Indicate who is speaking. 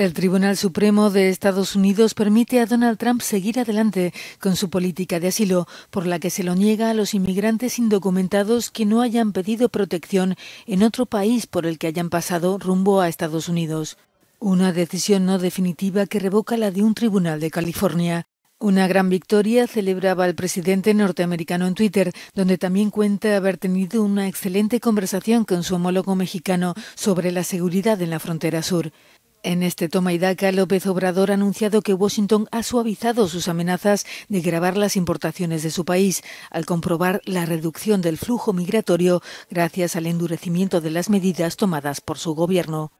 Speaker 1: El Tribunal Supremo de Estados Unidos permite a Donald Trump seguir adelante con su política de asilo, por la que se lo niega a los inmigrantes indocumentados que no hayan pedido protección en otro país por el que hayan pasado rumbo a Estados Unidos. Una decisión no definitiva que revoca la de un tribunal de California. Una gran victoria celebraba el presidente norteamericano en Twitter, donde también cuenta haber tenido una excelente conversación con su homólogo mexicano sobre la seguridad en la frontera sur. En este toma y daca, López Obrador ha anunciado que Washington ha suavizado sus amenazas de grabar las importaciones de su país, al comprobar la reducción del flujo migratorio gracias al endurecimiento de las medidas tomadas por su gobierno.